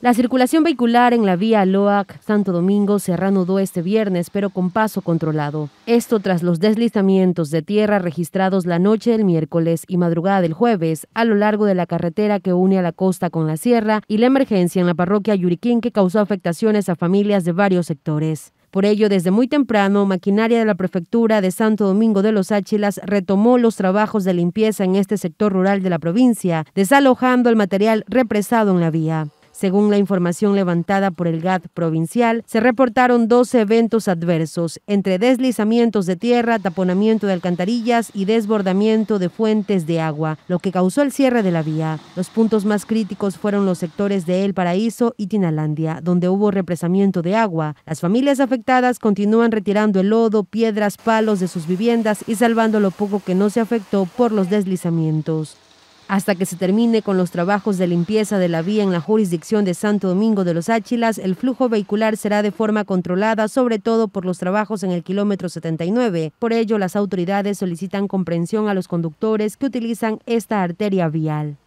La circulación vehicular en la vía Loac Santo Domingo se reanudó este viernes, pero con paso controlado. Esto tras los deslizamientos de tierra registrados la noche del miércoles y madrugada del jueves a lo largo de la carretera que une a la costa con la sierra y la emergencia en la parroquia Yuriquín que causó afectaciones a familias de varios sectores. Por ello, desde muy temprano, maquinaria de la prefectura de Santo Domingo de los Áchilas retomó los trabajos de limpieza en este sector rural de la provincia, desalojando el material represado en la vía. Según la información levantada por el GAT provincial, se reportaron 12 eventos adversos, entre deslizamientos de tierra, taponamiento de alcantarillas y desbordamiento de fuentes de agua, lo que causó el cierre de la vía. Los puntos más críticos fueron los sectores de El Paraíso y Tinalandia, donde hubo represamiento de agua. Las familias afectadas continúan retirando el lodo, piedras, palos de sus viviendas y salvando lo poco que no se afectó por los deslizamientos. Hasta que se termine con los trabajos de limpieza de la vía en la jurisdicción de Santo Domingo de los Áchilas, el flujo vehicular será de forma controlada, sobre todo por los trabajos en el kilómetro 79. Por ello, las autoridades solicitan comprensión a los conductores que utilizan esta arteria vial.